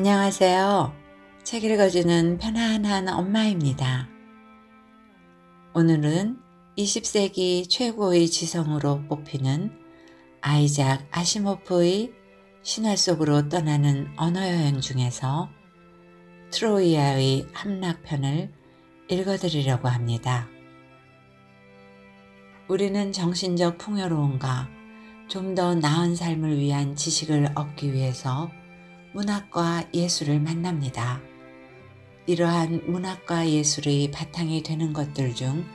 안녕하세요. 책 읽어주는 편안한 엄마입니다. 오늘은 20세기 최고의 지성으로 뽑히는 아이작 아시모프의 신화 속으로 떠나는 언어여행 중에서 트로이아의 함락편을 읽어드리려고 합니다. 우리는 정신적 풍요로움과 좀 더 나은 삶을 위한 지식을 얻기 위해서 문학과 예술을 만납니다. 이러한 문학과 예술의 바탕이 되는 것들 중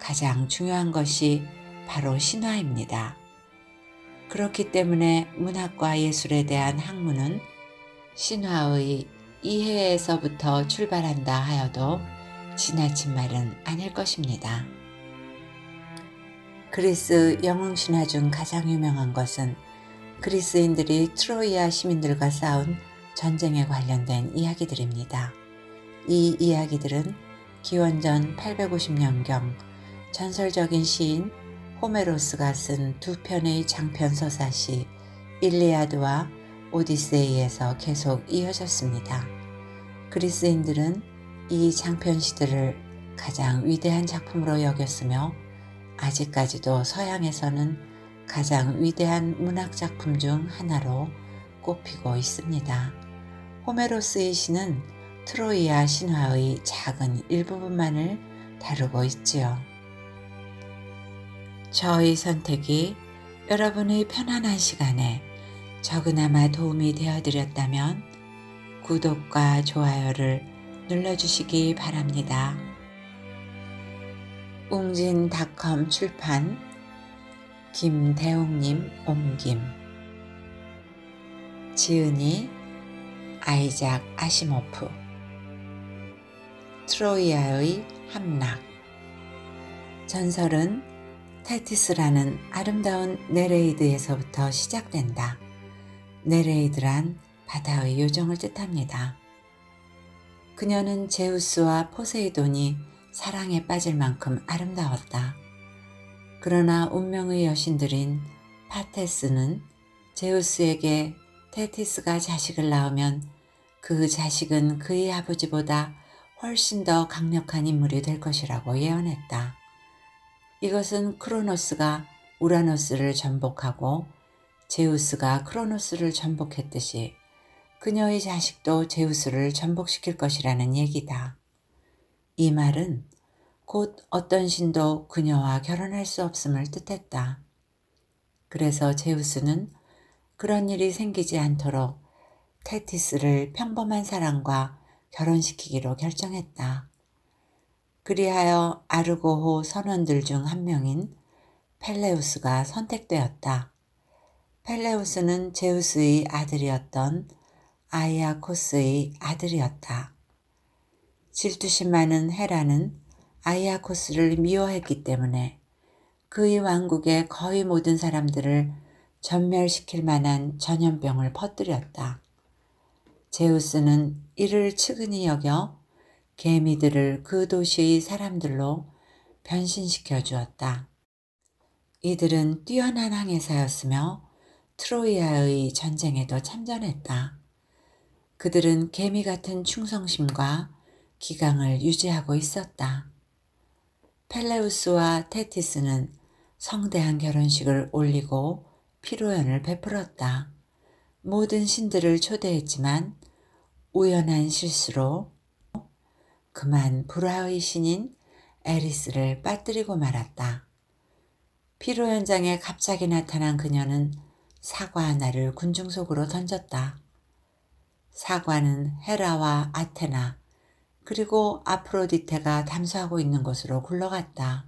가장 중요한 것이 바로 신화입니다. 그렇기 때문에 문학과 예술에 대한 학문은 신화의 이해에서부터 출발한다 하여도 지나친 말은 아닐 것입니다. 그리스 영웅 신화 중 가장 유명한 것은 그리스인들이 트로이아 시민들과 싸운 전쟁에 관련된 이야기들입니다. 이 이야기들은 기원전 850년경 전설적인 시인 호메로스가 쓴 두 편의 장편 서사시 일리아드와 오디세이에서 계속 이어졌습니다. 그리스인들은 이 장편시들을 가장 위대한 작품으로 여겼으며 아직까지도 서양에서는 가장 위대한 문학 작품 중 하나로 꼽히고 있습니다. 호메로스의 시는 트로이아 신화의 작은 일부분만을 다루고 있지요. 저의 선택이 여러분의 편안한 시간에 적그나마 도움이 되어드렸다면 구독과 좋아요를 눌러주시기 바랍니다. 웅진닷컴 출판 김대웅님 옮김 지은이 아이작 아시모프 트로이아의 함락 전설은 테티스라는 아름다운 네레이드에서부터 시작된다. 네레이드란 바다의 요정을 뜻합니다. 그녀는 제우스와 포세이돈이 사랑에 빠질 만큼 아름다웠다. 그러나 운명의 여신들인 파테스는 제우스에게 테티스가 자식을 낳으면 그 자식은 그의 아버지보다 훨씬 더 강력한 인물이 될 것이라고 예언했다. 이것은 크로노스가 우라노스를 전복하고 제우스가 크로노스를 전복했듯이 그녀의 자식도 제우스를 전복시킬 것이라는 얘기다. 이 말은 곧 어떤 신도 그녀와 결혼할 수 없음을 뜻했다. 그래서 제우스는 그런 일이 생기지 않도록 테티스를 평범한 사람과 결혼시키기로 결정했다. 그리하여 아르고호 선원들 중 한 명인 펠레우스가 선택되었다. 펠레우스는 제우스의 아들이었던 아이아코스의 아들이었다. 질투심 많은 헤라는 아이아코스를 미워했기 때문에 그의 왕국의 거의 모든 사람들을 전멸시킬 만한 전염병을 퍼뜨렸다. 제우스는 이를 측은히 여겨 개미들을 그 도시의 사람들로 변신시켜 주었다. 이들은 뛰어난 항해사였으며 트로이아의 전쟁에도 참전했다. 그들은 개미 같은 충성심과 기강을 유지하고 있었다. 펠레우스와 테티스는 성대한 결혼식을 올리고 피로연을 베풀었다. 모든 신들을 초대했지만 우연한 실수로 그만 불화의 신인 에리스를 빠뜨리고 말았다. 피로 연장에 갑자기 나타난 그녀는 사과 하나를 군중 속으로 던졌다. 사과는 헤라와 아테나, 그리고 아프로디테가 담수하고 있는 곳으로 굴러갔다.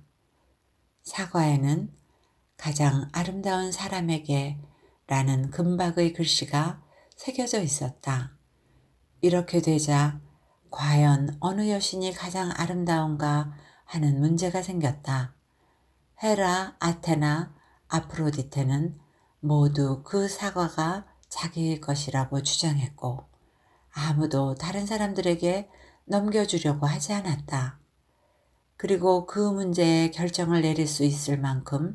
사과에는 가장 아름다운 사람에게 라는 금박의 글씨가 새겨져 있었다. 이렇게 되자 과연 어느 여신이 가장 아름다운가 하는 문제가 생겼다. 헤라, 아테나, 아프로디테는 모두 그 사과가 자기의 것이라고 주장했고 아무도 다른 사람들에게 넘겨주려고 하지 않았다. 그리고 그 문제에 결정을 내릴 수 있을 만큼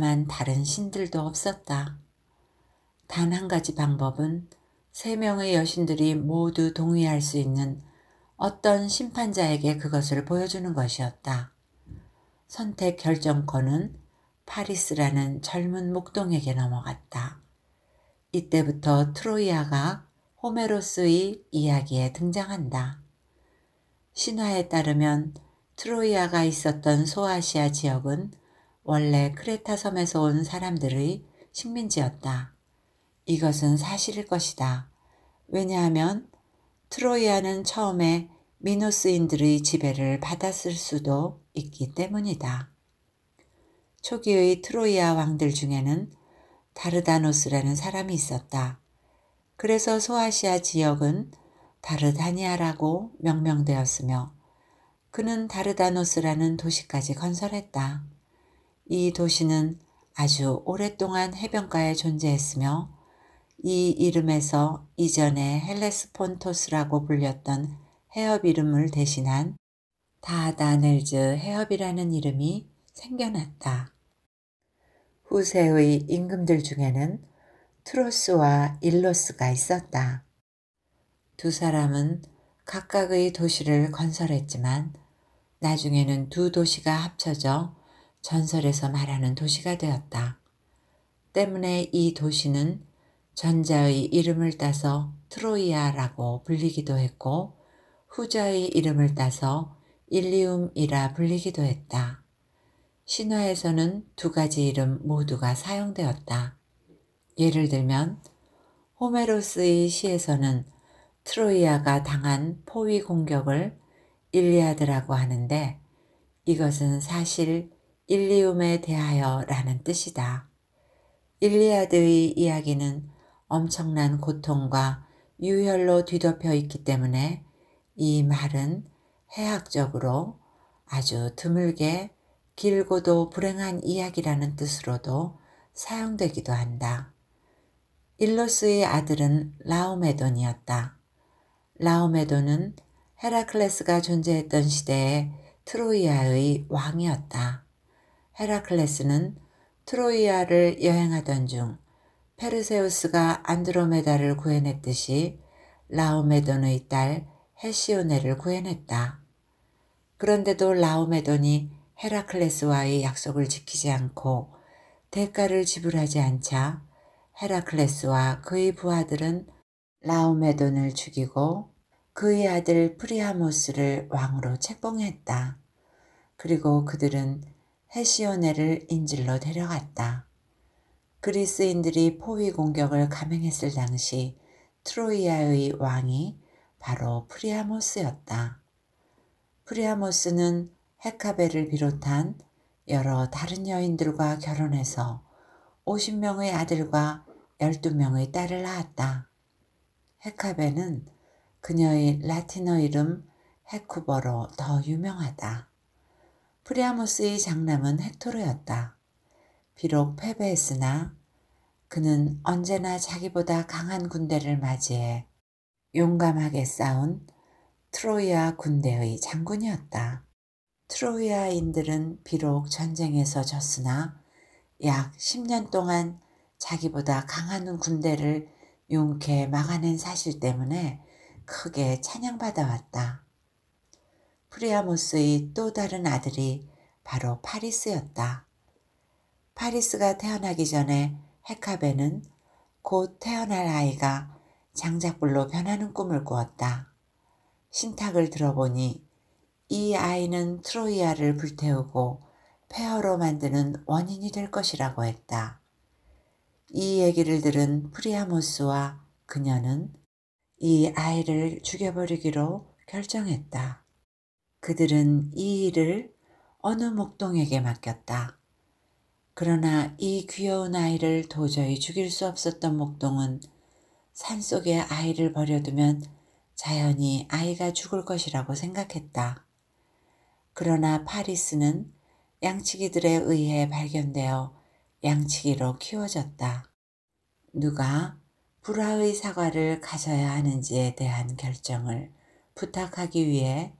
용감한 다른 신들도 없었다. 단 한 가지 방법은 세 명의 여신들이 모두 동의할 수 있는 어떤 심판자에게 그것을 보여주는 것이었다. 선택 결정권은 파리스라는 젊은 목동에게 넘어갔다. 이때부터 트로이아가 호메로스의 이야기에 등장한다. 신화에 따르면 트로이아가 있었던 소아시아 지역은 원래 크레타 섬에서 온 사람들의 식민지였다. 이것은 사실일 것이다. 왜냐하면 트로이아는 처음에 미노스인들의 지배를 받았을 수도 있기 때문이다. 초기의 트로이아 왕들 중에는 다르다노스라는 사람이 있었다. 그래서 소아시아 지역은 다르다니아라고 명명되었으며 그는 다르다노스라는 도시까지 건설했다. 이 도시는 아주 오랫동안 해변가에 존재했으며 이 이름에서 이전에 헬레스폰토스라고 불렸던 해협 이름을 대신한 다다넬즈 해협이라는 이름이 생겨났다. 후세의 임금들 중에는 트로스와 일로스가 있었다. 두 사람은 각각의 도시를 건설했지만 나중에는 두 도시가 합쳐져 전설에서 말하는 도시가 되었다. 때문에 이 도시는 전자의 이름을 따서 트로이아라고 불리기도 했고 후자의 이름을 따서 일리움이라 불리기도 했다. 신화에서는 두 가지 이름 모두가 사용되었다. 예를 들면 호메로스의 시에서는 트로이아가 당한 포위 공격을 일리아드라고 하는데 이것은 사실 일리움에 대하여 라는 뜻이다. 일리아드의 이야기는 엄청난 고통과 유혈로 뒤덮여 있기 때문에 이 말은 해학적으로 아주 드물게 길고도 불행한 이야기라는 뜻으로도 사용되기도 한다. 일로스의 아들은 라오메돈이었다. 라오메돈은 헤라클레스가 존재했던 시대에 트로이아의 왕이었다. 헤라클레스는 트로이아를 여행하던 중 페르세우스가 안드로메다를 구해냈듯이 라오메돈의 딸 헤시오네를 구해냈다. 그런데도 라오메돈이 헤라클레스와의 약속을 지키지 않고 대가를 지불하지 않자 헤라클레스와 그의 부하들은 라오메돈을 죽이고 그의 아들 프리아모스를 왕으로 책봉했다. 그리고 그들은 헤시오네를 인질로 데려갔다. 그리스인들이 포위 공격을 감행했을 당시 트로이아의 왕이 바로 프리아모스였다프리아모스는 헤카베를 비롯한 여러 다른 여인들과 결혼해서 50명의 아들과 12명의 딸을 낳았다. 헤카베는 그녀의 라틴어 이름 헤쿠버로 더 유명하다. 프리아모스의 장남은 헥토르였다. 비록 패배했으나 그는 언제나 자기보다 강한 군대를 맞이해 용감하게 싸운 트로이아 군대의 장군이었다. 트로이아인들은 비록 전쟁에서 졌으나 약 10년 동안 자기보다 강한 군대를 용케 막아낸 사실 때문에 크게 찬양받아왔다. 프리아모스의 또 다른 아들이 바로 파리스였다. 파리스가 태어나기 전에 헤카베는 곧 태어날 아이가 장작불로 변하는 꿈을 꾸었다. 신탁을 들어보니 이 아이는 트로이아를 불태우고 폐허로 만드는 원인이 될 것이라고 했다. 이 얘기를 들은 프리아모스와 그녀는 이 아이를 죽여버리기로 결정했다. 그들은 이 일을 어느 목동에게 맡겼다. 그러나 이 귀여운 아이를 도저히 죽일 수 없었던 목동은 산속에 아이를 버려두면 자연히 아이가 죽을 것이라고 생각했다. 그러나 파리스는 양치기들에 의해 발견되어 양치기로 키워졌다. 누가 불화의 사과를 가져야 하는지에 대한 결정을 부탁하기 위해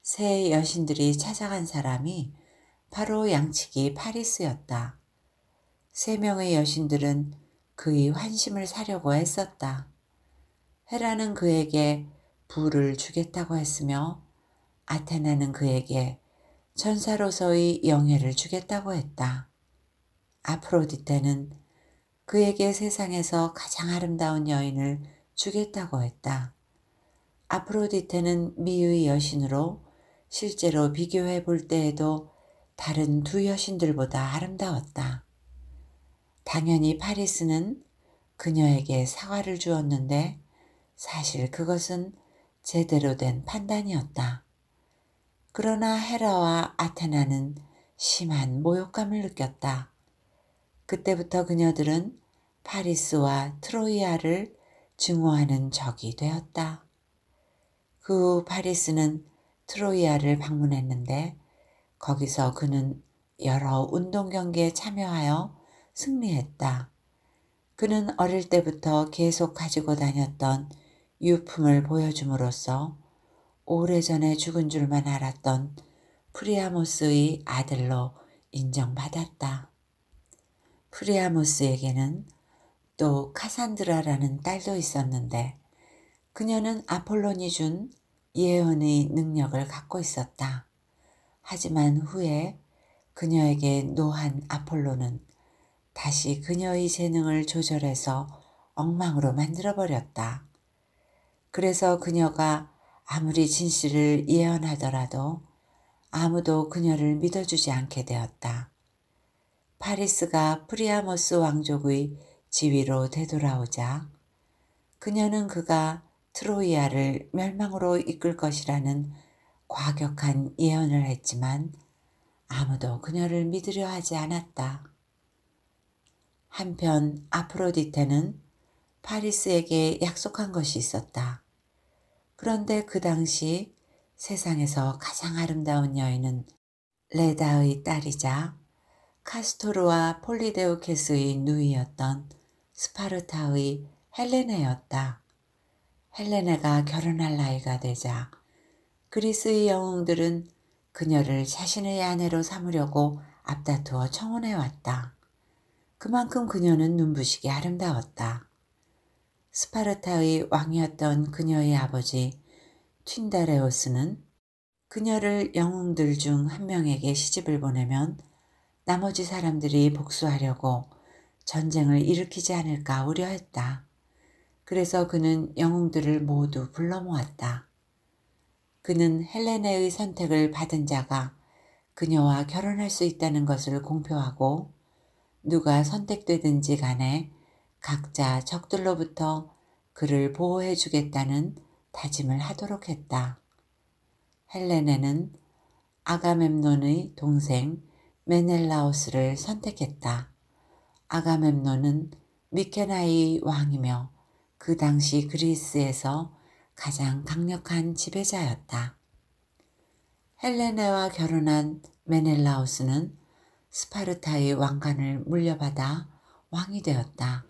새 여신들이 찾아간 사람이 바로 양치기 파리스였다. 세 명의 여신들은 그의 환심을 사려고 했었다. 헤라는 그에게 부를 주겠다고 했으며 아테나는 그에게 천사로서의 영예를 주겠다고 했다. 아프로디테는 그에게 세상에서 가장 아름다운 여인을 주겠다고 했다. 아프로디테는 미의 여신으로 실제로 비교해 볼 때에도 다른 두 여신들보다 아름다웠다. 당연히 파리스는 그녀에게 사과를 주었는데 사실 그것은 제대로 된 판단이었다. 그러나 헤라와 아테나는 심한 모욕감을 느꼈다. 그때부터 그녀들은 파리스와 트로이아를 증오하는 적이 되었다. 그 후 파리스는 트로이아를 방문했는데 거기서 그는 여러 운동 경기에 참여하여 승리했다. 그는 어릴 때부터 계속 가지고 다녔던 유품을 보여줌으로써 오래전에 죽은 줄만 알았던 프리아모스의 아들로 인정받았다. 프리아모스에게는 또 카산드라라는 딸도 있었는데 그녀는 아폴론이 준 예언의 능력을 갖고 있었다. 하지만 후에 그녀에게 노한 아폴론은 다시 그녀의 재능을 조절해서 엉망으로 만들어버렸다. 그래서 그녀가 아무리 진실을 예언하더라도 아무도 그녀를 믿어주지 않게 되었다. 파리스가 프리아모스 왕족의 지위로 되돌아오자 그녀는 그가 트로이아를 멸망으로 이끌 것이라는 과격한 예언을 했지만 아무도 그녀를 믿으려 하지 않았다. 한편 아프로디테는 파리스에게 약속한 것이 있었다. 그런데 그 당시 세상에서 가장 아름다운 여인은 레다의 딸이자 카스토르와 폴리데오케스의 누이였던 스파르타의 헬레네였다. 헬레네가 결혼할 나이가 되자 그리스의 영웅들은 그녀를 자신의 아내로 삼으려고 앞다투어 청혼해왔다. 그만큼 그녀는 눈부시게 아름다웠다. 스파르타의 왕이었던 그녀의 아버지 튄다레오스는 그녀를 영웅들 중 한 명에게 시집을 보내면 나머지 사람들이 복수하려고 전쟁을 일으키지 않을까 우려했다. 그래서 그는 영웅들을 모두 불러 모았다. 그는 헬레네의 선택을 받은 자가 그녀와 결혼할 수 있다는 것을 공표하고 누가 선택되든지 간에 각자 적들로부터 그를 보호해 주겠다는 다짐을 하도록 했다. 헬레네는 아가멤논의 동생 메넬라우스를 선택했다. 아가멤논은 미케나이 왕이며 그 당시 그리스에서 가장 강력한 지배자였다. 헬레네와 결혼한 메넬라우스는 스파르타의 왕관을 물려받아 왕이 되었다.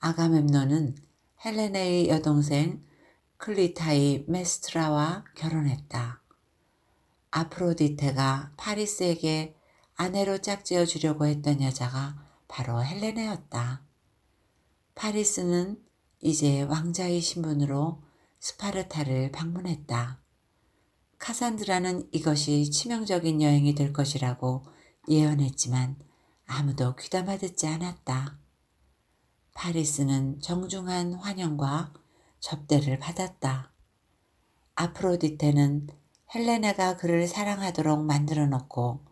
아가멤논은 헬레네의 여동생 클리타이 메스트라와 결혼했다. 아프로디테가 파리스에게 아내로 짝지어 주려고 했던 여자가 바로 헬레네였다. 파리스는 이제 왕자의 신분으로 스파르타를 방문했다. 카산드라는 이것이 치명적인 여행이 될 것이라고 예언했지만 아무도 귀담아 듣지 않았다. 파리스는 정중한 환영과 접대를 받았다. 아프로디테는 헬레네가 그를 사랑하도록 만들어 놓고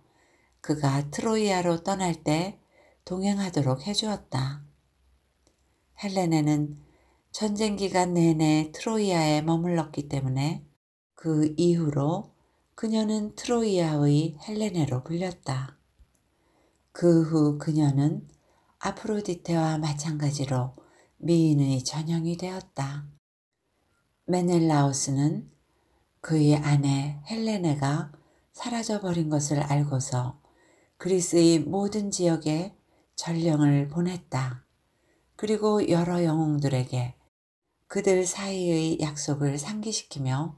그가 트로이아로 떠날 때 동행하도록 해주었다. 헬레네는 전쟁 기간 내내 트로이아에 머물렀기 때문에 그 이후로 그녀는 트로이아의 헬레네로 불렸다. 그 후 그녀는 아프로디테와 마찬가지로 미인의 전형이 되었다. 메넬라우스는 그의 아내 헬레네가 사라져버린 것을 알고서 그리스의 모든 지역에 전령을 보냈다. 그리고 여러 영웅들에게 그들 사이의 약속을 상기시키며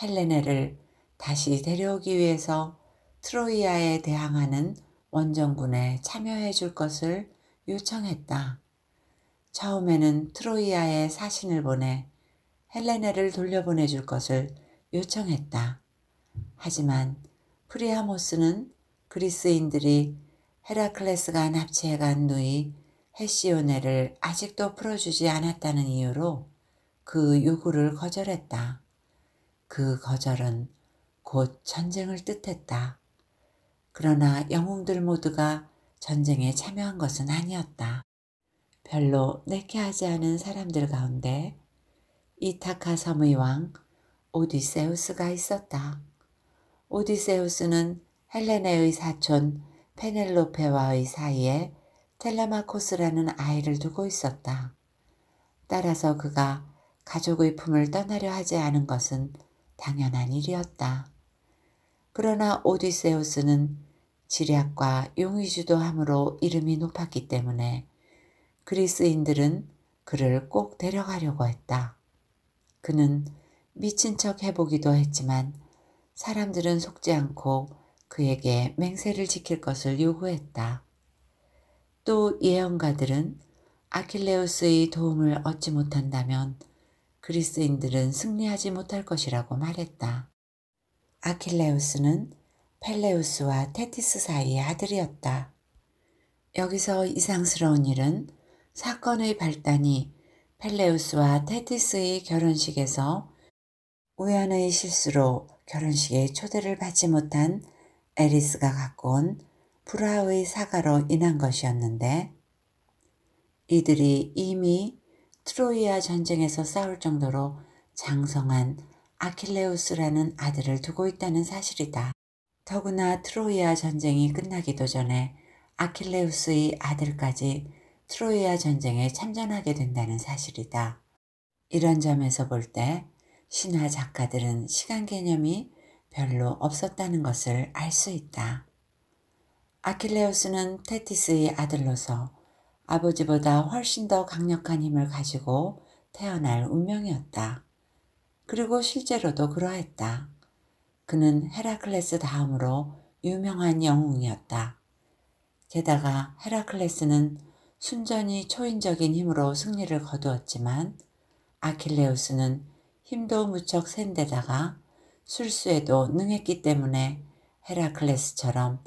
헬레네를 다시 데려오기 위해서 트로이아에 대항하는 원정군에 참여해 줄 것을 요청했다. 처음에는 트로이아에 사신을 보내 헬레네를 돌려보내 줄 것을 요청했다. 하지만 프리아모스는 그리스인들이 헤라클레스가 납치해 간 누이 헤시오네를 아직도 풀어주지 않았다는 이유로 그 요구를 거절했다. 그 거절은 곧 전쟁을 뜻했다. 그러나 영웅들 모두가 전쟁에 참여한 것은 아니었다. 별로 내케하지 않은 사람들 가운데 이타카 섬의 왕 오디세우스가 있었다. 오디세우스는 헬레네의 사촌 페넬로페와의 사이에 텔라마코스라는 아이를 두고 있었다. 따라서 그가 가족의 품을 떠나려 하지 않은 것은 당연한 일이었다. 그러나 오디세우스는 지략과 용의주도함으로 이름이 높았기 때문에 그리스인들은 그를 꼭 데려가려고 했다. 그는 미친 척 해보기도 했지만 사람들은 속지 않고 그에게 맹세를 지킬 것을 요구했다. 또 예언가들은 아킬레우스의 도움을 얻지 못한다면 그리스인들은 승리하지 못할 것이라고 말했다. 아킬레우스는 펠레우스와 테티스 사이의 아들이었다. 여기서 이상스러운 일은 사건의 발단이 펠레우스와 테티스의 결혼식에서 우연의 실수로 결혼식에 초대를 받지 못한 에리스가 갖고 온 불화의 사과로 인한 것이었는데 이들이 이미 트로이아 전쟁에서 싸울 정도로 장성한 아킬레우스라는 아들을 두고 있다는 사실이다. 더구나 트로이아 전쟁이 끝나기도 전에 아킬레우스의 아들까지 트로이아 전쟁에 참전하게 된다는 사실이다. 이런 점에서 볼 때 신화 작가들은 시간 개념이 별로 없었다는 것을 알 수 있다. 아킬레우스는 테티스의 아들로서 아버지보다 훨씬 더 강력한 힘을 가지고 태어날 운명이었다. 그리고 실제로도 그러했다. 그는 헤라클레스 다음으로 유명한 영웅이었다. 게다가 헤라클레스는 순전히 초인적인 힘으로 승리를 거두었지만 아킬레우스는 힘도 무척 센데다가 술수에도 능했기 때문에 헤라클레스처럼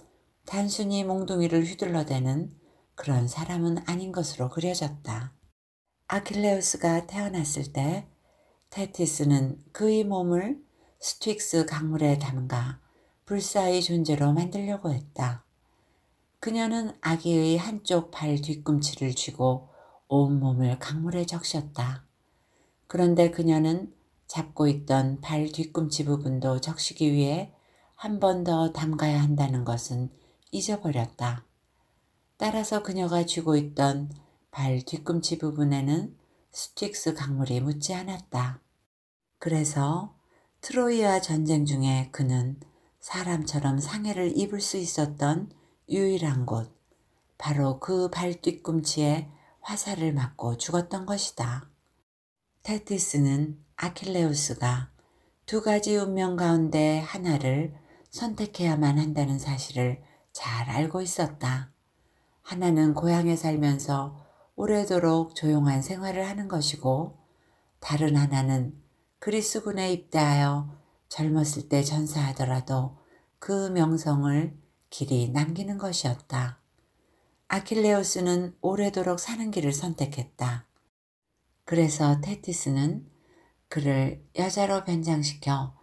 단순히 몽둥이를 휘둘러대는 그런 사람은 아닌 것으로 그려졌다. 아킬레우스가 태어났을 때 테티스는 그의 몸을 스틱스 강물에 담가 불사의 존재로 만들려고 했다. 그녀는 아기의 한쪽 발 뒤꿈치를 쥐고 온몸을 강물에 적셨다. 그런데 그녀는 잡고 있던 발 뒤꿈치 부분도 적시기 위해 한 번 더 담가야 한다는 것은 잊어버렸다. 따라서 그녀가 쥐고 있던 발 뒤꿈치 부분에는 스틱스 강물이 묻지 않았다. 그래서 트로이와 전쟁 중에 그는 사람처럼 상해를 입을 수 있었던 유일한 곳, 바로 그 발 뒤꿈치에 화살을 맞고 죽었던 것이다. 테티스는 아킬레우스가 두 가지 운명 가운데 하나를 선택해야만 한다는 사실을 잘 알고 있었다. 하나는 고향에 살면서 오래도록 조용한 생활을 하는 것이고 다른 하나는 그리스군에 입대하여 젊었을 때 전사하더라도 그 명성을 길이 남기는 것이었다. 아킬레우스는 오래도록 사는 길을 선택했다. 그래서 테티스는 그를 여자로 변장시켜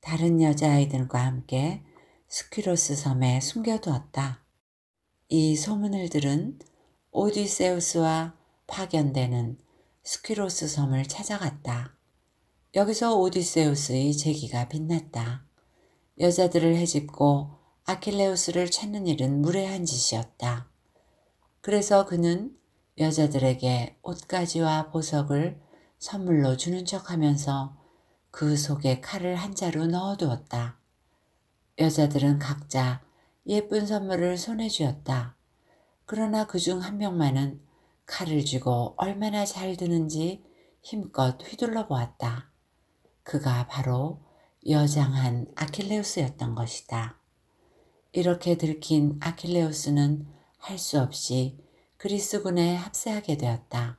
다른 여자아이들과 함께 스키로스 섬에 숨겨두었다. 이 소문을 들은 오디세우스와 파견되는 스키로스 섬을 찾아갔다. 여기서 오디세우스의 재기가 빛났다. 여자들을 해집고 아킬레우스를 찾는 일은 무례한 짓이었다. 그래서 그는 여자들에게 옷가지와 보석을 선물로 주는 척하면서 그 속에 칼을 한 자루 넣어두었다. 여자들은 각자 예쁜 선물을 손에 쥐었다. 그러나 그 중 한 명만은 칼을 쥐고 얼마나 잘 드는지 힘껏 휘둘러 보았다. 그가 바로 여장한 아킬레우스였던 것이다. 이렇게 들킨 아킬레우스는 할 수 없이 그리스군에 합세하게 되었다.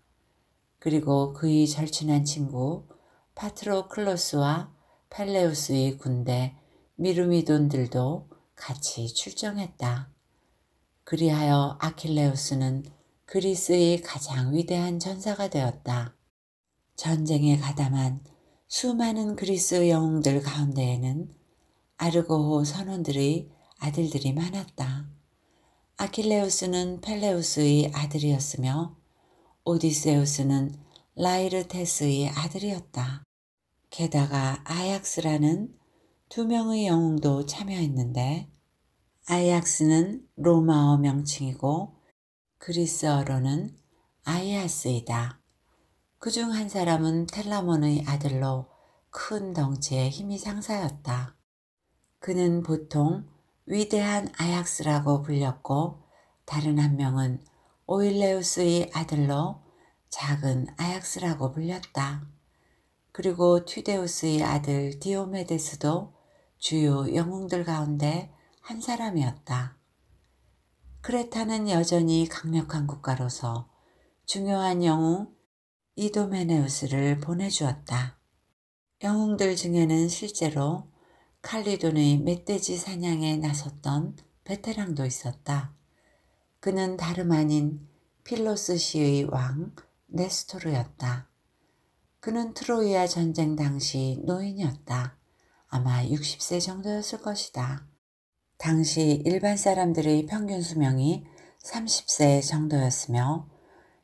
그리고 그의 절친한 친구 파트로클로스와 팔레우스의 군대 미루미돈들도 같이 출정했다. 그리하여 아킬레우스는 그리스의 가장 위대한 전사가 되었다. 전쟁에 가담한 수많은 그리스 영웅들 가운데에는 아르고호 선원들의 아들들이 많았다. 아킬레우스는 펠레우스의 아들이었으며 오디세우스는 라이르테스의 아들이었다. 게다가 아약스라는 두 명의 영웅도 참여했는데 아약스는 로마어 명칭이고 그리스어로는 아이아스이다. 그 중 한 사람은 텔라몬의 아들로 큰덩치의 힘이 상사였다. 그는 보통 위대한 아약스라고 불렸고 다른 한 명은 오일레우스의 아들로 작은 아약스라고 불렸다. 그리고 튜데우스의 아들 디오메데스도 주요 영웅들 가운데 한 사람이었다. 크레타는 여전히 강력한 국가로서 중요한 영웅 이도메네우스를 보내주었다. 영웅들 중에는 실제로 칼리돈의 멧돼지 사냥에 나섰던 베테랑도 있었다. 그는 다름 아닌 필로스 시의 왕 네스토르였다. 그는 트로이아 전쟁 당시 노인이었다. 아마 60세 정도였을 것이다. 당시 일반 사람들의 평균 수명이 30세 정도였으며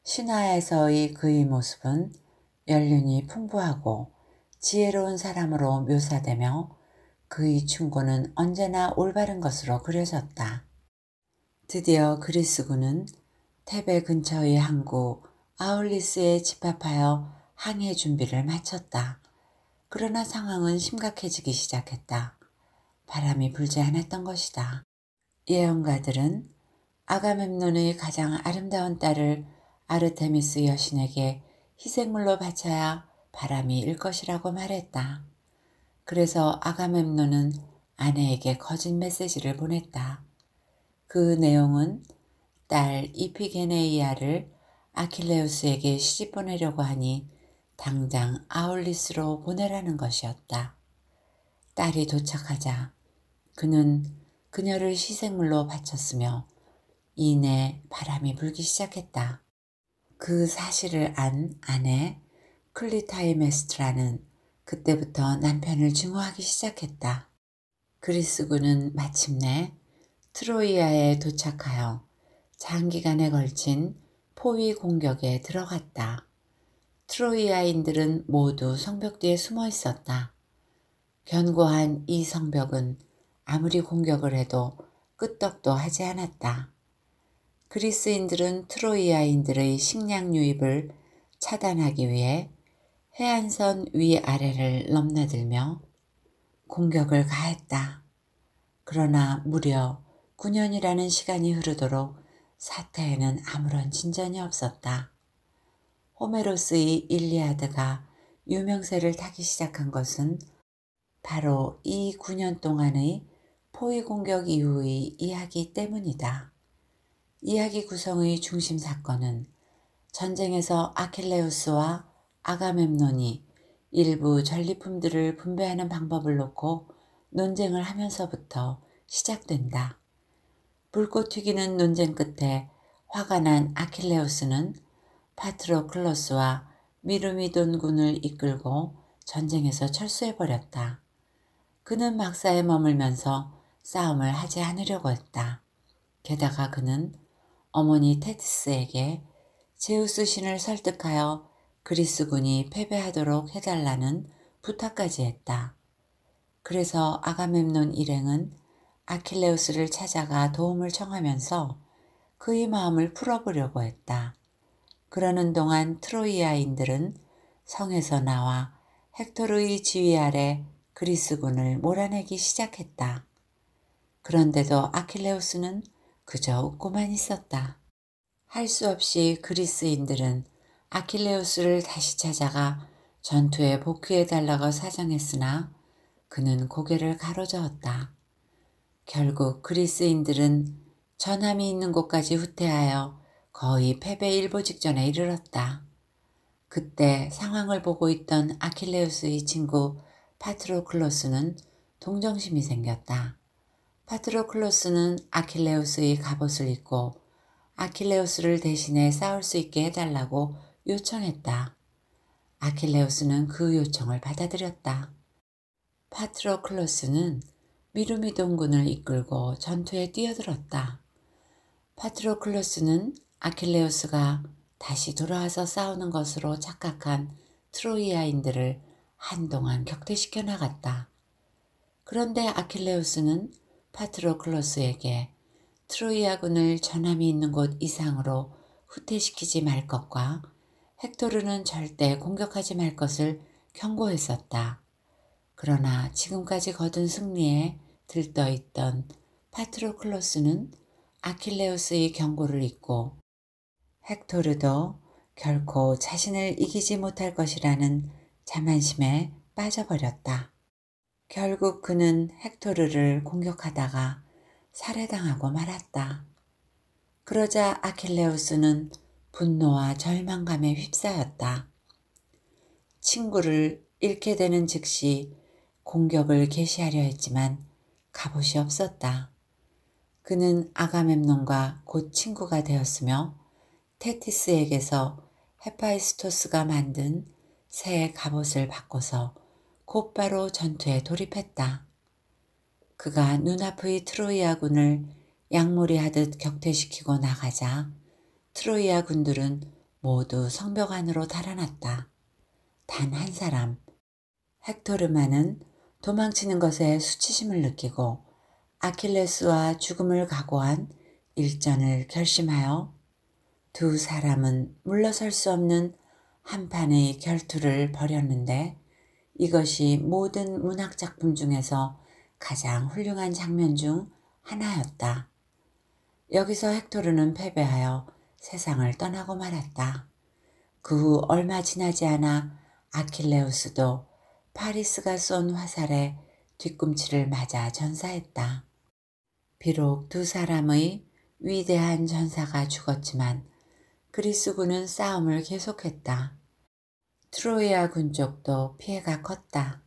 신화에서의 그의 모습은 연륜이 풍부하고 지혜로운 사람으로 묘사되며 그의 충고는 언제나 올바른 것으로 그려졌다. 드디어 그리스군은 테베 근처의 항구 아울리스에 집합하여 항해 준비를 마쳤다. 그러나 상황은 심각해지기 시작했다. 바람이 불지 않았던 것이다. 예언가들은 아가멤논의 가장 아름다운 딸을 아르테미스 여신에게 희생물로 바쳐야 바람이 일 것이라고 말했다. 그래서 아가멤논은 아내에게 거짓 메시지를 보냈다. 그 내용은 딸 이피게네이아를 아킬레우스에게 시집 보내려고 하니 당장 아울리스로 보내라는 것이었다. 딸이 도착하자 그는 그녀를 희생물로 바쳤으며 이내 바람이 불기 시작했다. 그 사실을 안 아내 클리타이메스트라는 그때부터 남편을 증오하기 시작했다. 그리스군은 마침내 트로이아에 도착하여 장기간에 걸친 포위 공격에 들어갔다. 트로이아인들은 모두 성벽 뒤에 숨어 있었다. 견고한 이 성벽은 아무리 공격을 해도 끄떡도 하지 않았다. 그리스인들은 트로이아인들의 식량 유입을 차단하기 위해 해안선 위아래를 넘나들며 공격을 가했다. 그러나 무려 9년이라는 시간이 흐르도록 사태에는 아무런 진전이 없었다. 호메로스의 일리아드가 유명세를 타기 시작한 것은 바로 이 9년 동안의 포위 공격 이후의 이야기 때문이다. 이야기 구성의 중심 사건은 전쟁에서 아킬레우스와 아가멤논이 일부 전리품들을 분배하는 방법을 놓고 논쟁을 하면서부터 시작된다. 불꽃 튀기는 논쟁 끝에 화가 난 아킬레우스는 파트로클로스와 미르미돈군을 이끌고 전쟁에서 철수해버렸다. 그는 막사에 머물면서 싸움을 하지 않으려고 했다. 게다가 그는 어머니 테티스에게 제우스 신을 설득하여 그리스군이 패배하도록 해달라는 부탁까지 했다. 그래서 아가멤논 일행은 아킬레우스를 찾아가 도움을 청하면서 그의 마음을 풀어보려고 했다. 그러는 동안 트로이아인들은 성에서 나와 헥토르의 지휘 아래 그리스군을 몰아내기 시작했다. 그런데도 아킬레우스는 그저 웃고만 있었다. 할 수 없이 그리스인들은 아킬레우스를 다시 찾아가 전투에 복귀해달라고 사정했으나 그는 고개를 가로저었다. 결국 그리스인들은 전함이 있는 곳까지 후퇴하여 거의 패배 일보 직전에 이르렀다. 그때 상황을 보고 있던 아킬레우스의 친구 파트로클로스는 동정심이 생겼다. 파트로클로스는 아킬레우스의 갑옷을 입고 아킬레우스를 대신해 싸울 수 있게 해달라고 요청했다. 아킬레우스는 그 요청을 받아들였다. 파트로클로스는 미루미돈군을 이끌고 전투에 뛰어들었다. 파트로클로스는 아킬레우스가 다시 돌아와서 싸우는 것으로 착각한 트로이아인들을 한동안 격퇴시켜 나갔다. 그런데 아킬레우스는 파트로클로스에게 트로이아군을 전함이 있는 곳 이상으로 후퇴시키지 말 것과 헥토르는 절대 공격하지 말 것을 경고했었다. 그러나 지금까지 거둔 승리에 들떠 있던 파트로클로스는 아킬레우스의 경고를 잊고 헥토르도 결코 자신을 이기지 못할 것이라는 자만심에 빠져버렸다. 결국 그는 헥토르를 공격하다가 살해당하고 말았다. 그러자 아킬레우스는 분노와 절망감에 휩싸였다. 친구를 잃게 되는 즉시 공격을 개시하려 했지만 갑옷이 없었다. 그는 아가멤논과 곧 친구가 되었으며 테티스에게서 헤파이스토스가 만든 새 갑옷을 바꿔서 곧바로 전투에 돌입했다. 그가 눈앞의 트로이아 군을 약몰이 하듯 격퇴시키고 나가자 트로이아 군들은 모두 성벽 안으로 달아났다. 단 한 사람, 헥토르만은 도망치는 것에 수치심을 느끼고 아킬레스와 죽음을 각오한 일전을 결심하여 두 사람은 물러설 수 없는 한판의 결투를 벌였는데 이것이 모든 문학작품 중에서 가장 훌륭한 장면 중 하나였다. 여기서 헥토르는 패배하여 세상을 떠나고 말았다. 그 후 얼마 지나지 않아 아킬레우스도 파리스가 쏜 화살에 뒤꿈치를 맞아 전사했다. 비록 두 사람의 위대한 전사가 죽었지만 그리스군은 싸움을 계속했다. 트로이아 군 쪽도 피해가 컸다.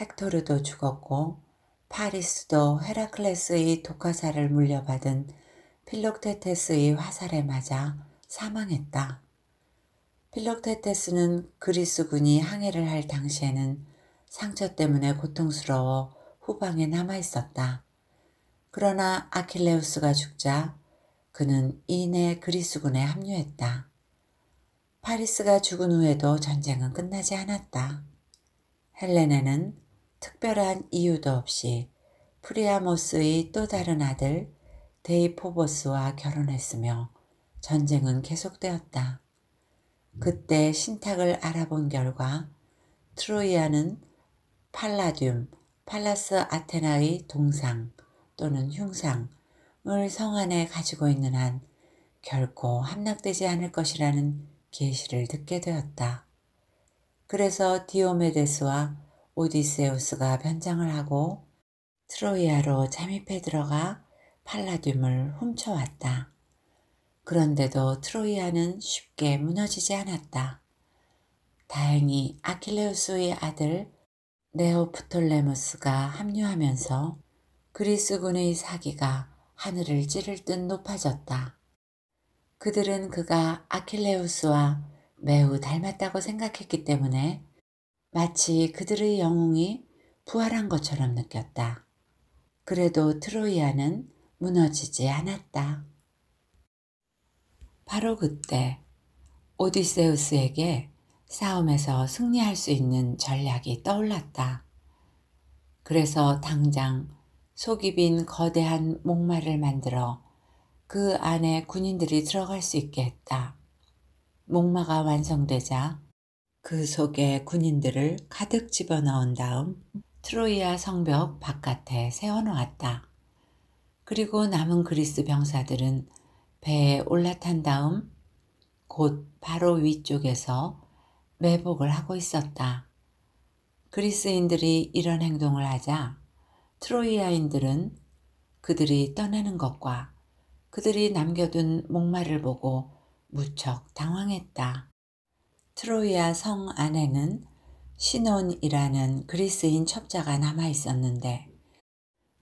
헥토르도 죽었고 파리스도 헤라클레스의 독화살을 물려받은 필록테테스의 화살에 맞아 사망했다. 필록테테스는 그리스군이 항해를 할 당시에는 상처 때문에 고통스러워 후방에 남아 있었다. 그러나 아킬레우스가 죽자 그는 이내 그리스군에 합류했다. 파리스가 죽은 후에도 전쟁은 끝나지 않았다. 헬레네는 특별한 이유도 없이 프리아모스의 또 다른 아들 데이포보스와 결혼했으며 전쟁은 계속되었다. 그때 신탁을 알아본 결과 트로이아는 팔라듐, 팔라스 아테나의 동상 또는 흉상을 성 안에 가지고 있는 한 결코 함락되지 않을 것이라는 계시를 듣게 되었다. 그래서 디오메데스와 오디세우스가 변장을 하고 트로이아로 잠입해 들어가 팔라듐을 훔쳐왔다. 그런데도 트로이아는 쉽게 무너지지 않았다. 다행히 아킬레우스의 아들 네오프톨레무스가 합류하면서 그리스군의 사기가 하늘을 찌를 듯 높아졌다. 그들은 그가 아킬레우스와 매우 닮았다고 생각했기 때문에 마치 그들의 영웅이 부활한 것처럼 느꼈다. 그래도 트로이아는 무너지지 않았다. 바로 그때 오디세우스에게 싸움에서 승리할 수 있는 전략이 떠올랐다. 그래서 당장 속이 빈 거대한 목마를 만들어 그 안에 군인들이 들어갈 수 있게 했다. 목마가 완성되자 그 속에 군인들을 가득 집어넣은 다음 트로이아 성벽 바깥에 세워놓았다. 그리고 남은 그리스 병사들은 배에 올라탄 다음 곧 바로 위쪽에서 매복을 하고 있었다. 그리스인들이 이런 행동을 하자 트로이아인들은 그들이 떠나는 것과 그들이 남겨둔 목마를 보고 무척 당황했다. 트로이아 성 안에는 신혼이라는 그리스인 첩자가 남아 있었는데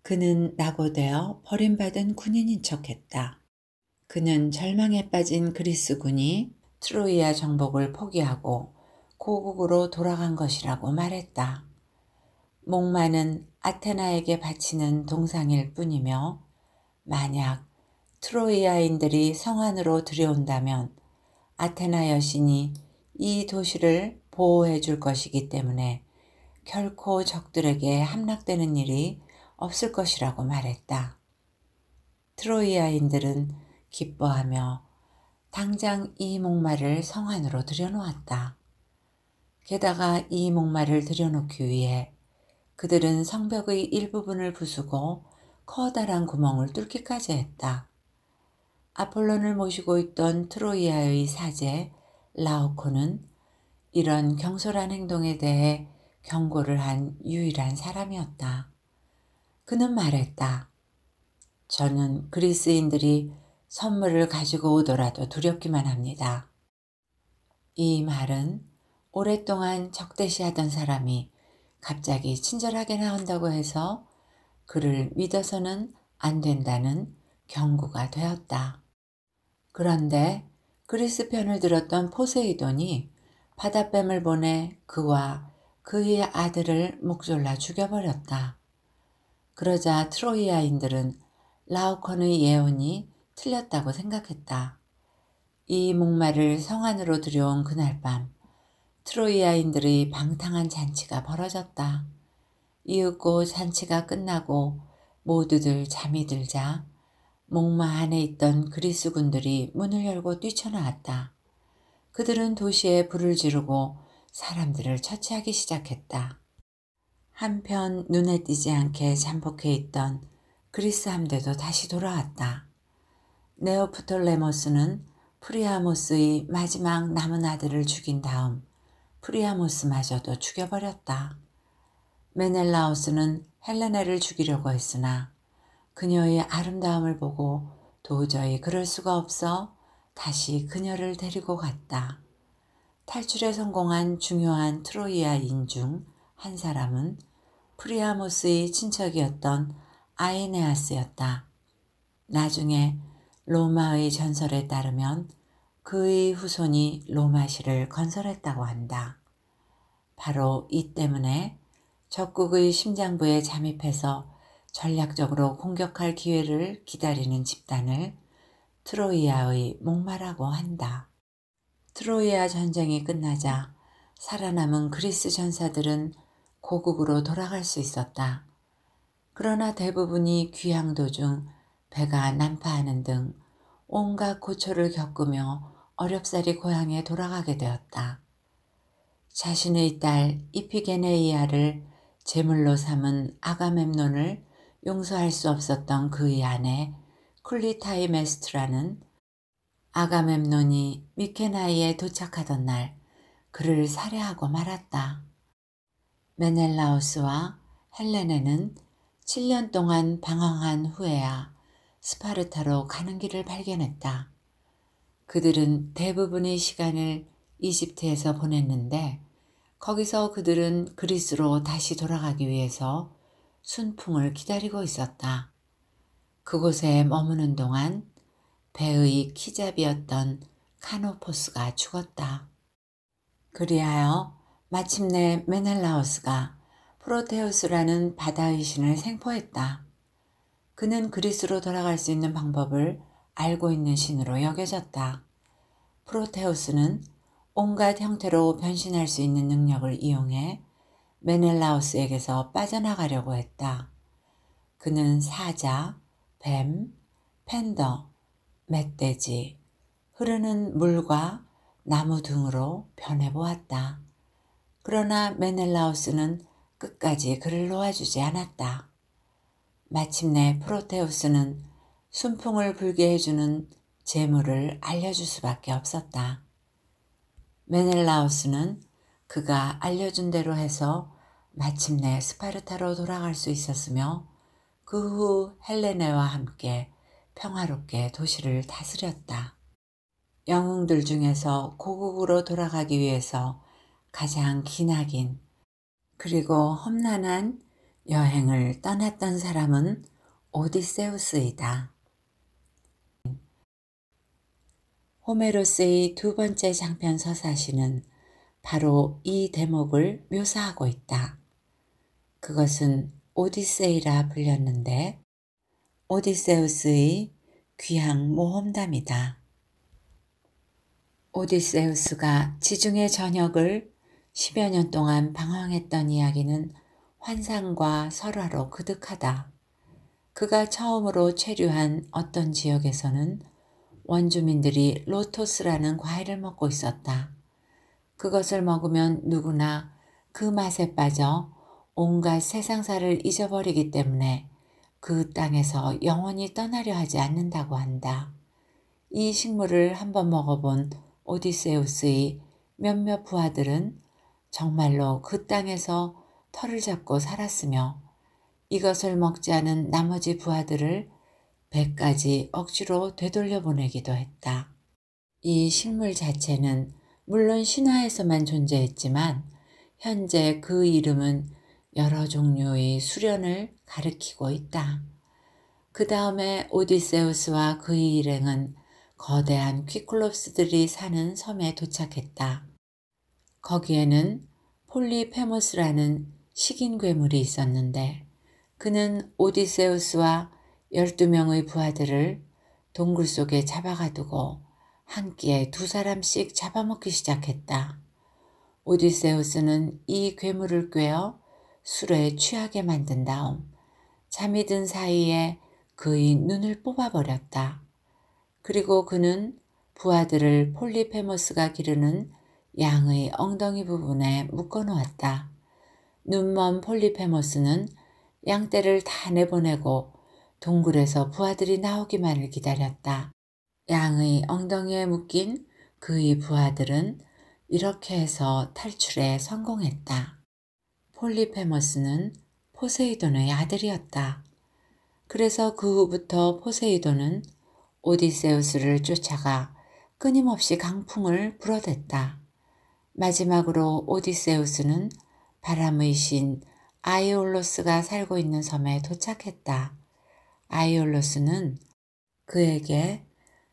그는 낙오되어 버림받은 군인인 척했다. 그는 절망에 빠진 그리스군이 트로이아 정복을 포기하고 고국으로 돌아간 것이라고 말했다. 목마는 아테나에게 바치는 동상일 뿐이며 만약 트로이아인들이 성안으로 들여온다면 아테나 여신이 이 도시를 보호해 줄 것이기 때문에 결코 적들에게 함락되는 일이 없을 것이라고 말했다. 트로이아인들은 기뻐하며 당장 이 목마를 성 안으로 들여놓았다. 게다가 이 목마를 들여놓기 위해 그들은 성벽의 일부분을 부수고 커다란 구멍을 뚫기까지 했다. 아폴론을 모시고 있던 트로이아의 사제 라오코는 이런 경솔한 행동에 대해 경고를 한 유일한 사람이었다. 그는 말했다. 저는 그리스인들이 선물을 가지고 오더라도 두렵기만 합니다. 이 말은 오랫동안 적대시하던 사람이 갑자기 친절하게 나온다고 해서 그를 믿어서는 안 된다는 경고가 되었다. 그런데 그리스 편을 들었던 포세이돈이 바다뱀을 보내 그와 그의 아들을 목졸라 죽여버렸다. 그러자 트로이아인들은 라우컨의 예언이 틀렸다고 생각했다. 이 목마를 성 안으로 들여온 그날 밤 트로이아인들의 방탕한 잔치가 벌어졌다. 이윽고 잔치가 끝나고 모두들 잠이 들자 목마 안에 있던 그리스군들이 문을 열고 뛰쳐나왔다. 그들은 도시에 불을 지르고 사람들을 처치하기 시작했다. 한편 눈에 띄지 않게 잠복해 있던 그리스 함대도 다시 돌아왔다. 네오프톨레모스는 프리아모스의 마지막 남은 아들을 죽인 다음 프리아모스마저도 죽여버렸다. 메넬라우스는 헬레네를 죽이려고 했으나 그녀의 아름다움을 보고 도저히 그럴 수가 없어 다시 그녀를 데리고 갔다. 탈출에 성공한 중요한 트로이아인 중 한 사람은 프리아모스의 친척이었던 아이네아스였다 나중에 로마의 전설에 따르면 그의 후손이 로마시를 건설했다고 한다. 바로 이 때문에 적국의 심장부에 잠입해서 전략적으로 공격할 기회를 기다리는 집단을 트로이아의 목마라고 한다. 트로이아 전쟁이 끝나자 살아남은 그리스 전사들은 고국으로 돌아갈 수 있었다. 그러나 대부분이 귀향 도중 배가 난파하는 등 온갖 고초를 겪으며 어렵사리 고향에 돌아가게 되었다. 자신의 딸 이피게네이아를 제물로 삼은 아가멤논을 용서할 수 없었던 그의 아내 쿨리타이 메스트라는 아가멤논이 미케나이에 도착하던 날 그를 살해하고 말았다. 메넬라우스와 헬레네는 7년 동안 방황한 후에야 스파르타로 가는 길을 발견했다. 그들은 대부분의 시간을 이집트에서 보냈는데 거기서 그들은 그리스로 다시 돌아가기 위해서 순풍을 기다리고 있었다. 그곳에 머무는 동안 배의 키잡이었던 카노포스가 죽었다. 그리하여 마침내 메날라우스가 프로테우스라는 바다의 신을 생포했다. 그는 그리스로 돌아갈 수 있는 방법을 알고 있는 신으로 여겨졌다. 프로테우스는 온갖 형태로 변신할 수 있는 능력을 이용해 메넬라우스에게서 빠져나가려고 했다. 그는 사자, 뱀, 팬더, 멧돼지, 흐르는 물과 나무 등으로 변해보았다. 그러나 메넬라우스는 끝까지 그를 놓아주지 않았다. 마침내 프로테우스는 순풍을 불게 해주는 재물을 알려줄 수밖에 없었다. 메넬라우스는 그가 알려준 대로 해서 마침내 스파르타로 돌아갈 수 있었으며 그 후 헬레네와 함께 평화롭게 도시를 다스렸다. 영웅들 중에서 고국으로 돌아가기 위해서 가장 기나긴 그리고 험난한 여행을 떠났던 사람은 오디세우스이다. 호메로스의 두 번째 장편 서사시는 바로 이 대목을 묘사하고 있다. 그것은 오디세이라 불렸는데 오디세우스의 귀향 모험담이다. 오디세우스가 지중해 전역을 10여 년 동안 방황했던 이야기는 환상과 설화로 그득하다. 그가 처음으로 체류한 어떤 지역에서는 원주민들이 로토스라는 과일을 먹고 있었다. 그것을 먹으면 누구나 그 맛에 빠져 온갖 세상사를 잊어버리기 때문에 그 땅에서 영원히 떠나려 하지 않는다고 한다. 이 식물을 한번 먹어본 오디세우스의 몇몇 부하들은 정말로 그 땅에서 털을 잡고 살았으며 이것을 먹지 않은 나머지 부하들을 배까지 억지로 되돌려 보내기도 했다. 이 식물 자체는 물론 신화에서만 존재했지만 현재 그 이름은 여러 종류의 수련을 가리키고 있다. 그 다음에 오디세우스와 그의 일행은 거대한 퀴클롭스들이 사는 섬에 도착했다. 거기에는 폴리페모스라는 식인 괴물이 있었는데 그는 오디세우스와 12명의 부하들을 동굴 속에 잡아가두고 한 끼에 두 사람씩 잡아먹기 시작했다. 오디세우스는 이 괴물을 꿰어 술에 취하게 만든 다음 잠이 든 사이에 그의 눈을 뽑아버렸다. 그리고 그는 부하들을 폴리페모스가 기르는 양의 엉덩이 부분에 묶어놓았다. 눈먼 폴리페머스는 양떼를 다 내보내고 동굴에서 부하들이 나오기만을 기다렸다. 양의 엉덩이에 묶인 그의 부하들은 이렇게 해서 탈출에 성공했다. 폴리페머스는 포세이돈의 아들이었다. 그래서 그 후부터 포세이돈은 오디세우스를 쫓아가 끊임없이 강풍을 불어댔다. 마지막으로 오디세우스는 바람의 신 아이올로스가 살고 있는 섬에 도착했다. 아이올로스는 그에게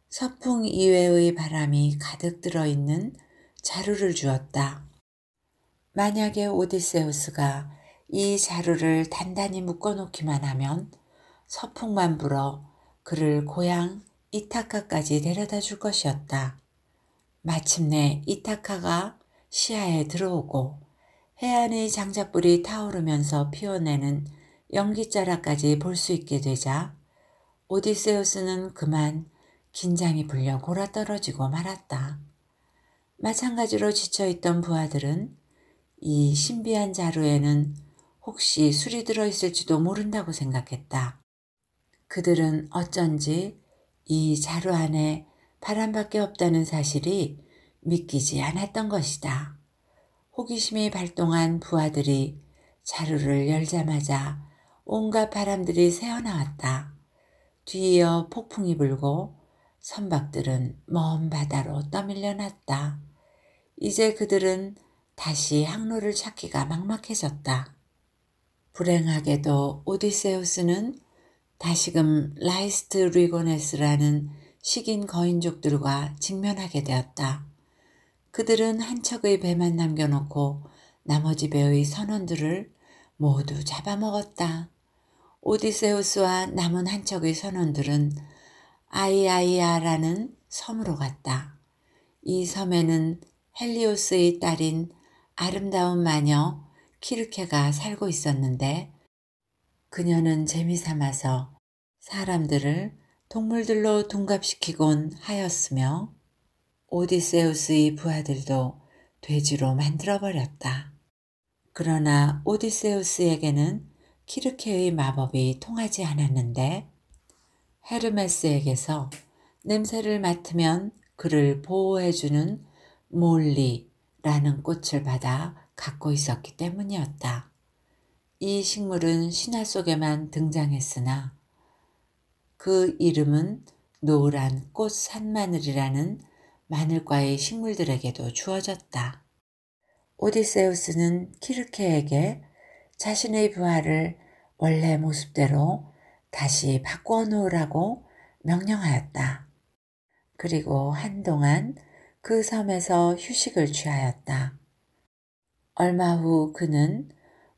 서풍 이외의 바람이 가득 들어있는 자루를 주었다. 만약에 오디세우스가 이 자루를 단단히 묶어놓기만 하면 서풍만 불어 그를 고향 이타카까지 데려다 줄 것이었다. 마침내 이타카가 시야에 들어오고 해안의 장작불이 타오르면서 피어내는 연기자락까지 볼 수 있게 되자 오디세우스는 그만 긴장이 불려 골아떨어지고 말았다. 마찬가지로 지쳐있던 부하들은 이 신비한 자루에는 혹시 술이 들어있을지도 모른다고 생각했다. 그들은 어쩐지 이 자루 안에 바람밖에 없다는 사실이 믿기지 않았던 것이다. 호기심이 발동한 부하들이 자루를 열자마자 온갖 바람들이 새어나왔다. 뒤이어 폭풍이 불고 선박들은 먼 바다로 떠밀려났다. 이제 그들은 다시 항로를 찾기가 막막해졌다. 불행하게도 오디세우스는 다시금 라이스트 리고네스라는 식인 거인족들과 직면하게 되었다. 그들은 한 척의 배만 남겨놓고 나머지 배의 선원들을 모두 잡아먹었다. 오디세우스와 남은 한 척의 선원들은 아이아이아라는 섬으로 갔다. 이 섬에는 헬리오스의 딸인 아름다운 마녀 키르케가 살고 있었는데 그녀는 재미삼아서 사람들을 동물들로 둔갑시키곤 하였으며 오디세우스의 부하들도 돼지로 만들어버렸다. 그러나 오디세우스에게는 키르케의 마법이 통하지 않았는데 헤르메스에게서 냄새를 맡으면 그를 보호해주는 몰리라는 꽃을 받아 갖고 있었기 때문이었다. 이 식물은 신화 속에만 등장했으나 그 이름은 노란 꽃 산마늘이라는 마늘과의 식물들에게도 주어졌다. 오디세우스는 키르케에게 자신의 부하를 원래 모습대로 다시 바꿔 놓으라고 명령하였다. 그리고 한동안 그 섬에서 휴식을 취하였다. 얼마 후 그는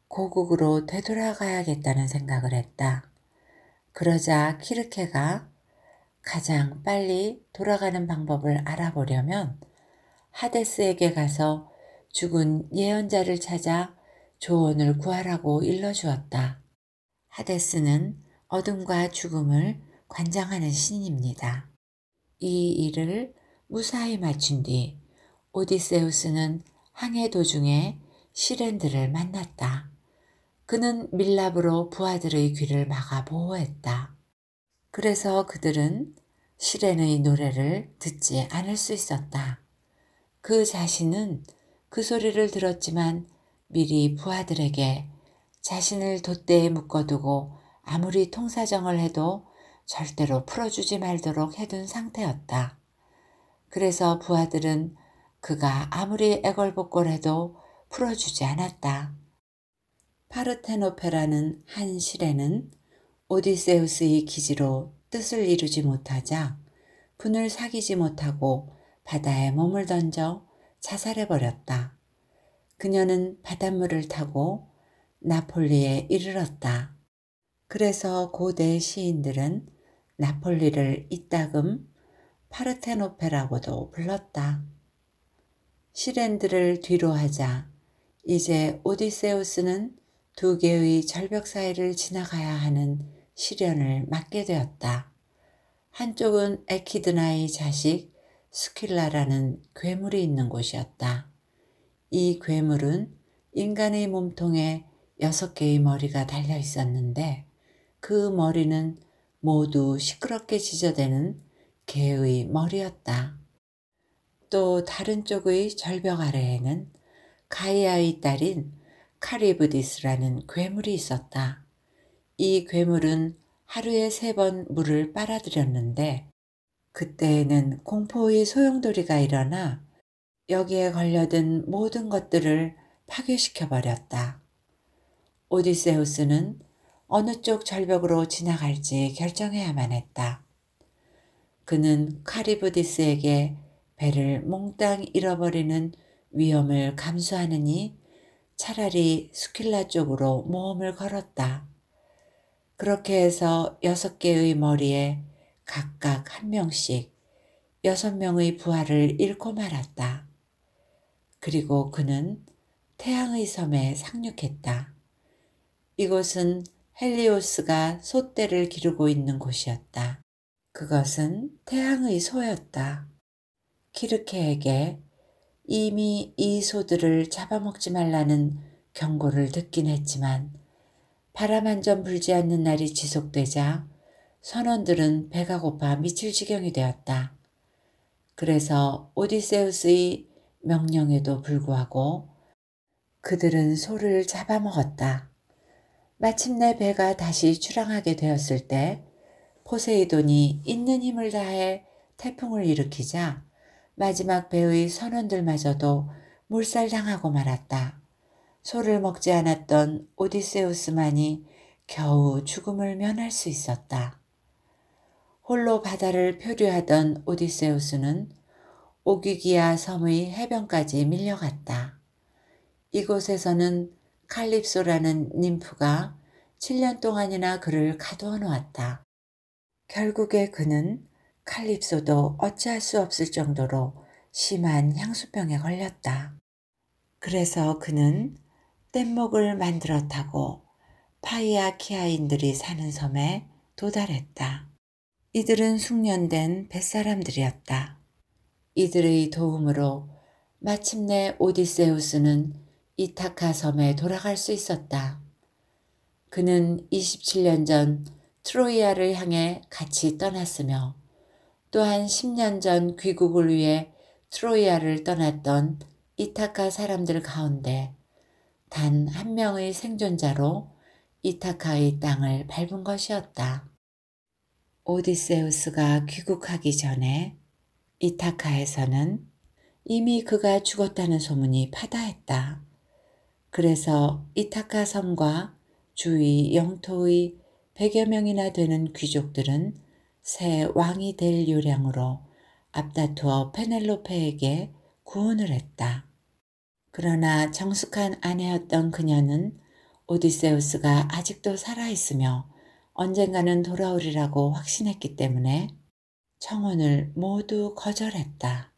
고국으로 되돌아가야겠다는 생각을 했다. 그러자 키르케가 가장 빨리 돌아가는 방법을 알아보려면 하데스에게 가서 죽은 예언자를 찾아 조언을 구하라고 일러주었다. 하데스는 어둠과 죽음을 관장하는 신입니다. 이 일을 무사히 마친 뒤 오디세우스는 항해 도중에 시렌드를 만났다. 그는 밀랍으로 부하들의 귀를 막아 보호했다. 그래서 그들은 시렌의 노래를 듣지 않을 수 있었다. 그 자신은 그 소리를 들었지만 미리 부하들에게 자신을 돛대에 묶어두고 아무리 통사정을 해도 절대로 풀어주지 말도록 해둔 상태였다. 그래서 부하들은 그가 아무리 애걸복걸해도 풀어주지 않았다. 파르테노페라는 한시에는 오디세우스의 기지로 뜻을 이루지 못하자 분을 사귀지 못하고 바다에 몸을 던져 자살해버렸다. 그녀는 바닷물을 타고 나폴리에 이르렀다. 그래서 고대 시인들은 나폴리를 이따금 파르테노페라고도 불렀다. 시렌드를 뒤로 하자 이제 오디세우스는 두 개의 절벽 사이를 지나가야 하는 시련을 맞게 되었다. 한쪽은 에키드나의 자식 스킬라라는 괴물이 있는 곳이었다. 이 괴물은 인간의 몸통에 여섯 개의 머리가 달려 있었는데 그 머리는 모두 시끄럽게 지저대는 개의 머리였다. 또 다른 쪽의 절벽 아래에는 가이아의 딸인 카리브디스라는 괴물이 있었다. 이 괴물은 하루에 세 번 물을 빨아들였는데 그때에는 공포의 소용돌이가 일어나 여기에 걸려든 모든 것들을 파괴시켜 버렸다. 오디세우스는 어느 쪽 절벽으로 지나갈지 결정해야만 했다. 그는 카리브디스에게 배를 몽땅 잃어버리는 위험을 감수하느니 차라리 스킬라 쪽으로 모험을 걸었다. 그렇게 해서 여섯 개의 머리에 각각 한 명씩 여섯 명의 부하를 잃고 말았다. 그리고 그는 태양의 섬에 상륙했다. 이곳은 헬리오스가 소떼를 기르고 있는 곳이었다. 그것은 태양의 소였다. 키르케에게 이미 이 소들을 잡아먹지 말라는 경고를 듣긴 했지만 바람 한 점 불지 않는 날이 지속되자 선원들은 배가 고파 미칠 지경이 되었다. 그래서 오디세우스의 명령에도 불구하고 그들은 소를 잡아먹었다. 마침내 배가 다시 출항하게 되었을 때 포세이돈이 있는 힘을 다해 태풍을 일으키자 마지막 배의 선원들마저도 몰살당하고 말았다. 소를 먹지 않았던 오디세우스만이 겨우 죽음을 면할 수 있었다. 홀로 바다를 표류하던 오디세우스는 오기기아 섬의 해변까지 밀려갔다. 이곳에서는 칼립소라는 님프가 7년 동안이나 그를 가둬 놓았다. 결국에 그는 칼립소도 어찌할 수 없을 정도로 심한 향수병에 걸렸다. 그래서 그는 뗏목을 만들어 타고 파이아키아인들이 사는 섬에 도달했다. 이들은 숙련된 뱃사람들이었다. 이들의 도움으로 마침내 오디세우스는 이타카 섬에 돌아갈 수 있었다. 그는 27년 전 트로이아를 향해 같이 떠났으며 또한 10년 전 귀국을 위해 트로이아를 떠났던 이타카 사람들 가운데 단한 명의 생존자로 이타카의 땅을 밟은 것이었다. 오디세우스가 귀국하기 전에 이타카에서는 이미 그가 죽었다는 소문이 파다했다. 그래서 이타카 섬과 주위 영토의 100여 명이나 되는 귀족들은 새 왕이 될 요량으로 앞다투어 페넬로페에게 구원을 했다. 그러나 정숙한 아내였던 그녀는 오디세우스가 아직도 살아있으며 언젠가는 돌아오리라고 확신했기 때문에 청혼을 모두 거절했다.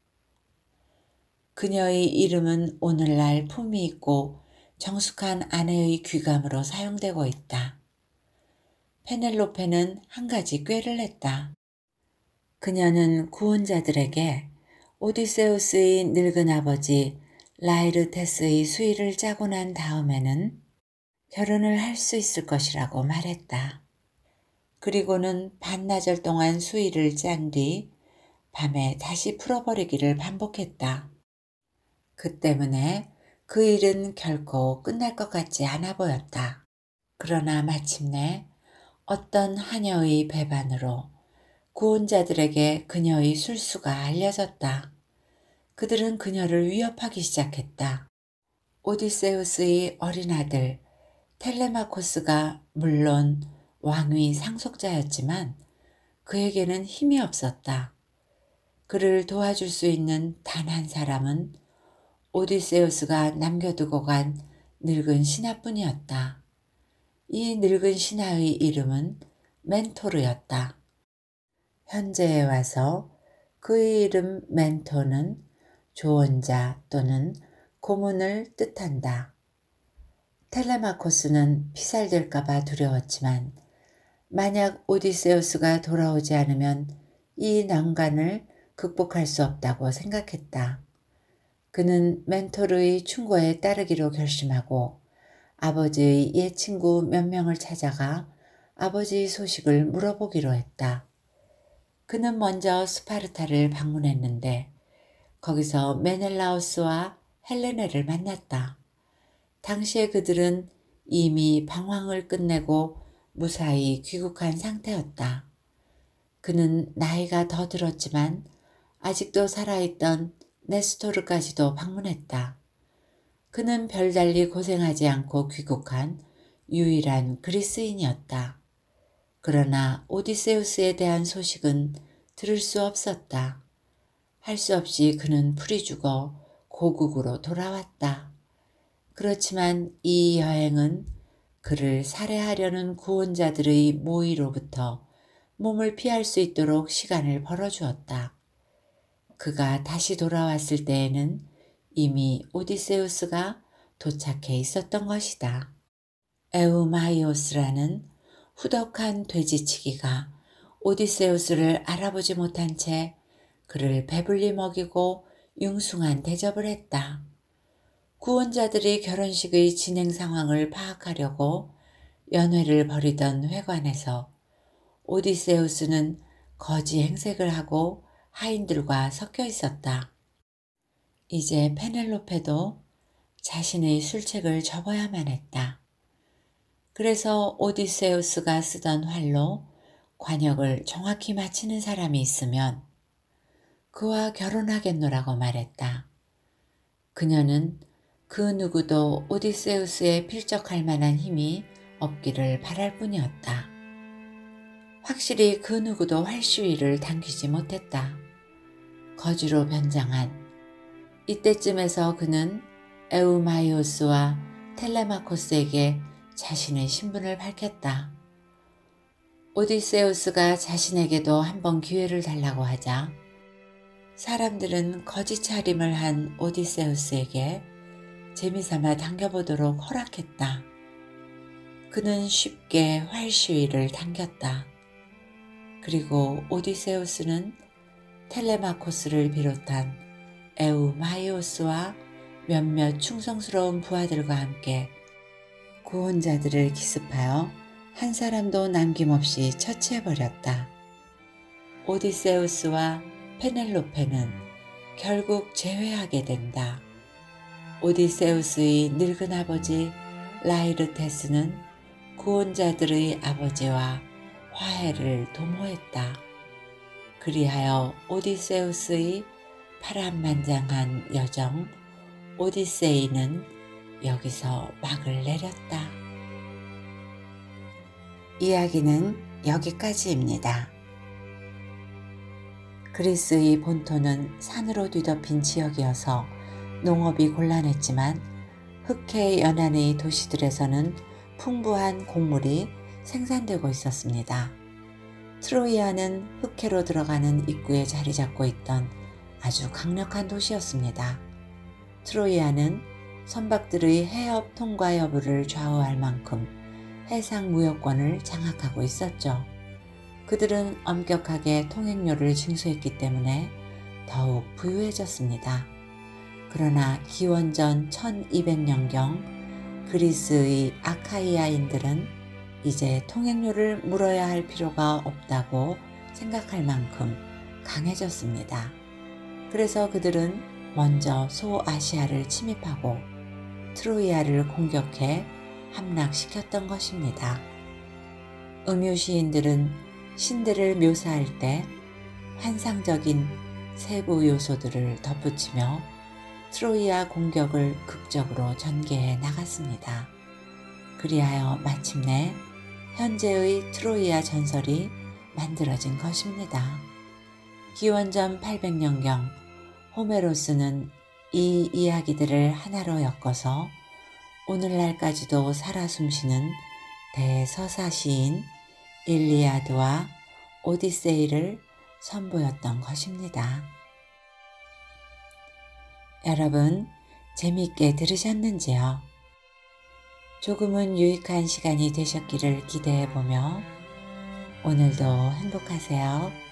그녀의 이름은 오늘날 품이 있고 정숙한 아내의 귀감으로 사용되고 있다. 페넬로페는 한 가지 꾀를 냈다 그녀는 구원자들에게 오디세우스의 늙은 아버지 라이르테스의 수위를 짜고 난 다음에는 결혼을 할 수 있을 것이라고 말했다. 그리고는 반나절 동안 수위를 짠 뒤 밤에 다시 풀어버리기를 반복했다. 그 때문에 그 일은 결코 끝날 것 같지 않아 보였다. 그러나 마침내 어떤 하녀의 배반으로 구혼자들에게 그녀의 술수가 알려졌다. 그들은 그녀를 위협하기 시작했다. 오디세우스의 어린 아들 텔레마코스가 물론 왕위 상속자였지만 그에게는 힘이 없었다. 그를 도와줄 수 있는 단 한 사람은 오디세우스가 남겨두고 간 늙은 신하뿐이었다. 이 늙은 신하의 이름은 멘토르였다. 현재에 와서 그의 이름 멘토는 조언자 또는 고문을 뜻한다. 텔레마코스는 피살될까봐 두려웠지만 만약 오디세우스가 돌아오지 않으면 이 난관을 극복할 수 없다고 생각했다. 그는 멘토르의 충고에 따르기로 결심하고 아버지의 옛 친구 몇 명을 찾아가 아버지의 소식을 물어보기로 했다. 그는 먼저 스파르타를 방문했는데 거기서 메넬라우스와 헬레네를 만났다. 당시에 그들은 이미 방황을 끝내고 무사히 귀국한 상태였다. 그는 나이가 더 들었지만 아직도 살아있던 네스토르까지도 방문했다. 그는 별달리 고생하지 않고 귀국한 유일한 그리스인이었다. 그러나 오디세우스에 대한 소식은 들을 수 없었다. 할수 없이 그는 풀이 죽어 고국으로 돌아왔다. 그렇지만 이 여행은 그를 살해하려는 구원자들의 모의로부터 몸을 피할 수 있도록 시간을 벌어주었다. 그가 다시 돌아왔을 때에는 이미 오디세우스가 도착해 있었던 것이다. 에우마이오스라는 후덕한 돼지치기가 오디세우스를 알아보지 못한 채 그를 배불리 먹이고 융숭한 대접을 했다. 구원자들이 결혼식의 진행 상황을 파악하려고 연회를 벌이던 회관에서 오디세우스는 거지 행색을 하고 하인들과 섞여 있었다. 이제 페넬로페도 자신의 술책을 접어야만 했다. 그래서 오디세우스가 쓰던 활로 관역을 정확히 맞히는 사람이 있으면 그와 결혼하겠노라고 말했다. 그녀는 그 누구도 오디세우스에 필적할 만한 힘이 없기를 바랄 뿐이었다. 확실히 그 누구도 활시위를 당기지 못했다. 거지로 변장한 이때쯤에서 그는 에우마이오스와 텔레마코스에게 자신의 신분을 밝혔다. 오디세우스가 자신에게도 한 번 기회를 달라고 하자 사람들은 거짓 차림을 한 오디세우스에게 재미삼아 당겨보도록 허락했다. 그는 쉽게 활시위를 당겼다. 그리고 오디세우스는 텔레마코스를 비롯한 에우마이오스와 몇몇 충성스러운 부하들과 함께 구혼자들을 기습하여 한 사람도 남김없이 처치해버렸다. 오디세우스와 페넬로페는 결국 제외하게 된다. 오디세우스의 늙은 아버지 라이르테스는 구원자들의 아버지와 화해를 도모했다. 그리하여 오디세우스의 파란만장한 여정 오디세이는 여기서 막을 내렸다. 이야기는 여기까지입니다. 그리스의 본토는 산으로 뒤덮인 지역이어서 농업이 곤란했지만 흑해 연안의 도시들에서는 풍부한 곡물이 생산되고 있었습니다. 트로이아는 흑해로 들어가는 입구에 자리 잡고 있던 아주 강력한 도시였습니다. 트로이아는 선박들의 해협 통과 여부를 좌우할 만큼 해상 무역권을 장악하고 있었죠. 그들은 엄격하게 통행료를 징수했기 때문에 더욱 부유해졌습니다. 그러나 기원전 1200년경 그리스의 아카이아인들은 이제 통행료를 물어야 할 필요가 없다고 생각할 만큼 강해졌습니다. 그래서 그들은 먼저 소아시아를 침입하고 트로이아를 공격해 함락시켰던 것입니다. 음유시인들은 신들을 묘사할 때 환상적인 세부 요소들을 덧붙이며 트로이아 공격을 극적으로 전개해 나갔습니다. 그리하여 마침내 현재의 트로이아 전설이 만들어진 것입니다. 기원전 800년경 호메로스는 이 이야기들을 하나로 엮어서 오늘날까지도 살아 숨쉬는 대서사시인 일리아드와 오디세이를 선보였던 것입니다. 여러분, 재미있게 들으셨는지요? 조금은 유익한 시간이 되셨기를 기대해 보며 오늘도 행복하세요.